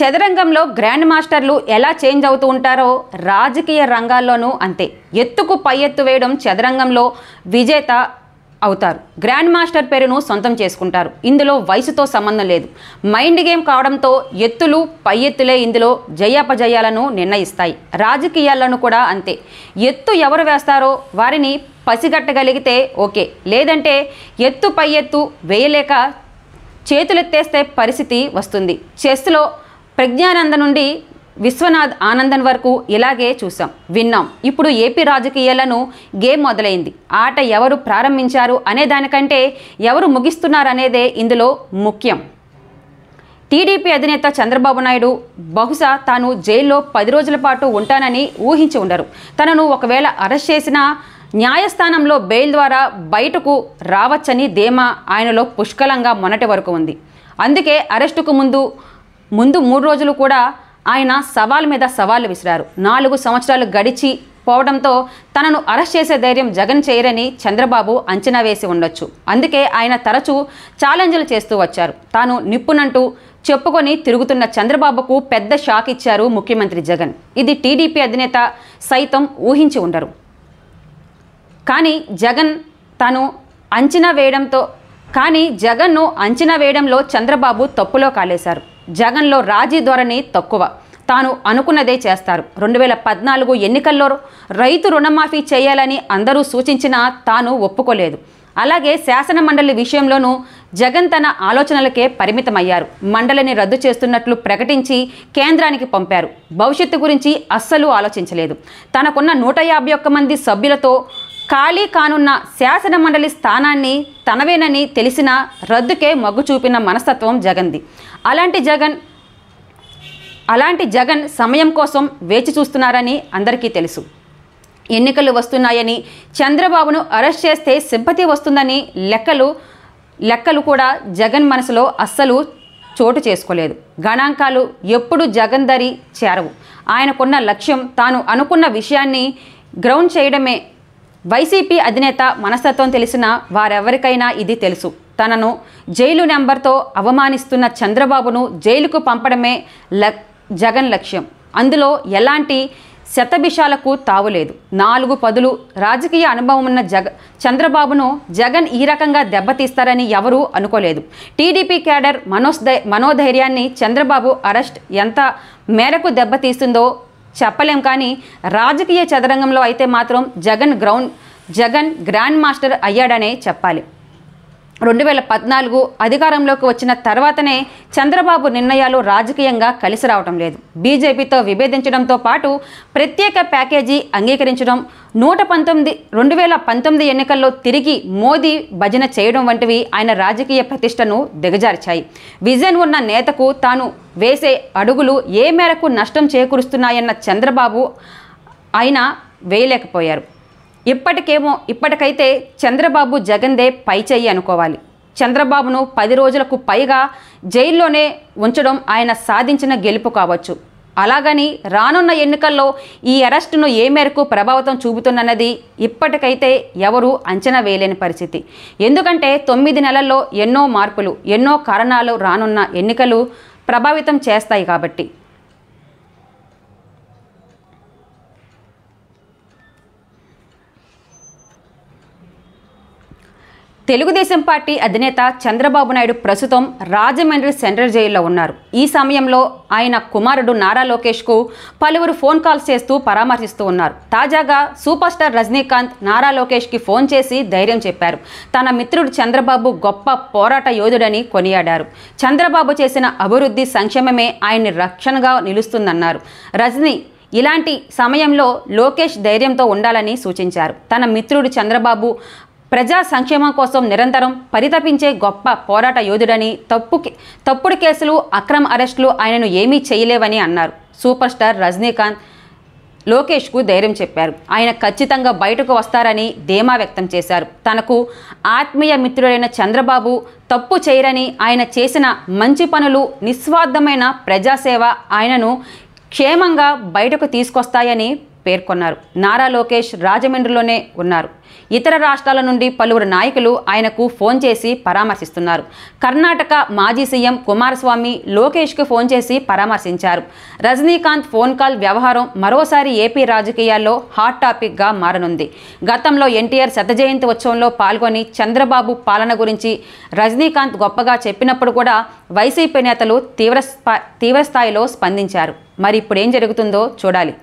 చదరంగంలో grand మాస్టర్లు ఎలా change అవుతూ ఉంటారో రాజకీయ రంగాల్లోనూ అంతే ఎత్తుకు పై ఎత్తు వేయడం చదరంగంలో విజేత అవుతారు గ్రాండ్ మాస్టర్ పేరును సొంతం చేసుకుంటారు ఇందులో వయసుతో సంబంధం లేదు మైండ్ గేమ్ కావడంతో ఎత్తులు పై ఎత్తులే ఇందులో జయాపజయాలను నిర్ణయిస్తాయి రాజకీయాలను కూడా అంతే ఎత్తు ఎవరు వేస్తారో వారిని పసిగట్టగలిగితే ఓకే లేదంటే ఎత్తు పై ఎత్తు వేయలేక చేతులెత్తేస్తే పరిస్థితి వస్తుంది చెస్లో ప్రజ్ఞానంద నుండి విశ్వనాథ్ ఆనందన్ వరకు ఇలాగే చూసాం విన్నాం ఇప్పుడు ఏపీ రాజకీయాలను గేమ్ మొదలైంది ఆట ఎవరు ప్రారంభించారు అనే దానికంటే ఎవరు ముగిస్తున్నారనేదే ఇందులో ముఖ్యం టీడీపీ అధినేత చంద్రబాబు నాయుడు బహుశా తాను జైల్లో పది రోజుల పాటు ఉంటానని ఊహించి ఉండరు తనను ఒకవేళ అరెస్ట్ చేసినా న్యాయస్థానంలో బెయిల్ ద్వారా బయటకు రావచ్చని ధీమా ఆయనలో పుష్కలంగా మొన్నటి వరకు ఉంది అందుకే అరెస్టుకు ముందు ముందు మూడు రోజులు కూడా ఆయన సవాల్ మీద సవాళ్లు విసిరారు నాలుగు సంవత్సరాలు గడిచి పోవడంతో తనను అరెస్ట్ చేసే ధైర్యం జగన్ చేయరని చంద్రబాబు అంచనా వేసి ఉండొచ్చు అందుకే ఆయన తరచూ ఛాలెంజ్లు చేస్తూ వచ్చారు తాను నిప్పునంటూ చెప్పుకొని తిరుగుతున్న చంద్రబాబుకు పెద్ద షాక్ ఇచ్చారు ముఖ్యమంత్రి జగన్ ఇది టీడీపీ అధినేత సైతం ఊహించి ఉండరు కానీ జగన్ తను అంచనా వేయడంతో కానీ జగన్ను అంచనా వేయడంలో చంద్రబాబు తప్పులో కాలేశారు జగన్లో రాజీ ధోరణి తక్కువ తాను అనుకున్నదే చేస్తారు రెండు వేల పద్నాలుగు ఎన్నికల్లో రైతు రుణమాఫీ చేయాలని అందరూ సూచించినా తాను ఒప్పుకోలేదు అలాగే శాసన మండలి విషయంలోనూ జగన్ తన ఆలోచనలకే పరిమితమయ్యారు మండలిని రద్దు చేస్తున్నట్లు ప్రకటించి కేంద్రానికి పంపారు భవిష్యత్తు గురించి అస్సలు ఆలోచించలేదు తనకున్న నూట యాభై ఒక్క మంది సభ్యులతో ఖాళీ కానున్న శాసనమండలి స్థానాన్ని తనవేనని తెలిసిన రద్దుకే మొగ్గు చూపిన మనస్తత్వం జగన్ది అలాంటి జగన్ అలాంటి జగన్ సమయం కోసం వేచి చూస్తున్నారని అందరికీ తెలుసు ఎన్నికలు వస్తున్నాయని చంద్రబాబును అరెస్ట్ చేస్తే సిబ్బతి వస్తుందని లెక్కలు లెక్కలు కూడా జగన్ మనసులో అస్సలు చోటు చేసుకోలేదు గణాంకాలు ఎప్పుడు జగన్ దరి చేరవు ఆయనకున్న లక్ష్యం తాను అనుకున్న విషయాన్ని గ్రౌండ్ చేయడమే వైసీపీ అధినేత మనస్తత్వం తెలిసిన వారెవరికైనా ఇది తెలుసు తనను జైలు నెంబర్తో అవమానిస్తున్న చంద్రబాబును జైలుకు పంపడమే జగన్ లక్ష్యం అందులో ఎలాంటి శతభిషాలకు తావులేదు నాలుగు పదులు రాజకీయ అనుభవం ఉన్న జగ చంద్రబాబును జగన్ ఈ రకంగా దెబ్బతీస్తారని ఎవరూ అనుకోలేదు టీడీపీ క్యాడర్ మనోస్ మనోధైర్యాన్ని చంద్రబాబు అరెస్ట్ ఎంత మేరకు దెబ్బతీస్తుందో చెప్పలేం కానీ రాజకీయ చదరంగంలో అయితే మాత్రం Jagan ground Jagan grand master అయ్యాడనే చెప్పాలి రెండు వేల పద్నాలుగు అధికారంలోకి వచ్చిన తర్వాతనే చంద్రబాబు నిర్ణయాలు రాజకీయంగా కలిసి రావటం లేదు బీజేపీతో విభేదించడంతో పాటు ప్రత్యేక ప్యాకేజీ అంగీకరించడం నూట పంతొమ్మిది రెండు వేల పంతొమ్మిది ఎన్నికల్లో తిరిగి మోదీ భజన చేయడం వంటివి ఆయన రాజకీయ ప్రతిష్టను దిగజార్చాయి విజన్ ఉన్న నేతకు తాను వేసే అడుగులు ఏ మేరకు నష్టం చేకూరుస్తున్నాయన్న చంద్రబాబు ఆయన వేయలేకపోయారు ఇప్పటికేమో ఇప్పటికైతే చంద్రబాబు జగందే పై చెయ్యి అనుకోవాలి చంద్రబాబును పది రోజులకు పైగా జైల్లోనే ఉంచడం ఆయన సాధించిన గెలుపు కావచ్చు అలాగని రానున్న ఎన్నికల్లో ఈ అరెస్టును ఏ మేరకు ప్రభావితం చూపుతున్నది ఇప్పటికైతే ఎవరూ అంచనా వేయలేని పరిస్థితి ఎందుకంటే తొమ్మిది నెలల్లో ఎన్నో మార్పులు ఎన్నో కారణాలు రానున్న ఎన్నికలు ప్రభావితం చేస్తాయి కాబట్టి తెలుగుదేశం పార్టీ అధినేత చంద్రబాబు నాయుడు ప్రస్తుతం రాజమండ్రి సెంట్రల్ జైల్లో ఉన్నారు ఈ సమయంలో ఆయన కుమారుడు నారా లోకేష్కు పలువురు ఫోన్ కాల్స్ చేస్తూ పరామర్శిస్తూ ఉన్నారు తాజాగా సూపర్ స్టార్ రజనీకాంత్ నారా లోకేష్కి ఫోన్ చేసి ధైర్యం చెప్పారు తన మిత్రుడు చంద్రబాబు గొప్ప పోరాట యోధుడని కొనియాడారు చంద్రబాబు చేసిన అభివృద్ధి సంక్షేమమే ఆయన్ని రక్షణగా నిలుస్తుందన్నారు రజనీ ఇలాంటి సమయంలో లోకేష్ ధైర్యంతో ఉండాలని సూచించారు తన మిత్రుడు చంద్రబాబు ప్రజా సంక్షేమం కోసం నిరంతరం పరితపించే గొప్ప పోరాట యోధుడని తప్పు తప్పుడు కేసులు అక్రమ అరెస్టులు ఆయనను ఏమీ చేయలేవని అన్నారు సూపర్ స్టార్ రజనీకాంత్ లోకేష్కు ధైర్యం చెప్పారు ఆయన ఖచ్చితంగా బయటకు వస్తారని ధీమా వ్యక్తం చేశారు తనకు ఆత్మీయ మిత్రుడైన చంద్రబాబు తప్పు చేయరని ఆయన చేసిన మంచి పనులు నిస్వార్థమైన ప్రజాసేవ ఆయనను క్షేమంగా బయటకు తీసుకొస్తాయని పేర్కొన్నారు నారా లోకేష్ రాజమండ్రిలోనే ఉన్నారు ఇతర రాష్ట్రాల నుండి పలువురు నాయకులు ఆయనకు ఫోన్ చేసి పరామర్శిస్తున్నారు కర్ణాటక మాజీ సీఎం కుమారస్వామి లోకేష్కు ఫోన్ చేసి పరామర్శించారు రజనీకాంత్ ఫోన్ కాల్ వ్యవహారం మరోసారి ఏపీ రాజకీయాల్లో హాట్ టాపిక్గా మారనుంది గతంలో ఎన్టీఆర్ శతజయంతి ఉత్సవంలో పాల్గొని చంద్రబాబు పాలన గురించి రజనీకాంత్ గొప్పగా చెప్పినప్పుడు కూడా వైసీపీ నేతలు తీవ్ర తీవ్రస్థాయిలో స్పందించారు మరి ఇప్పుడు ఏం జరుగుతుందో చూడాలి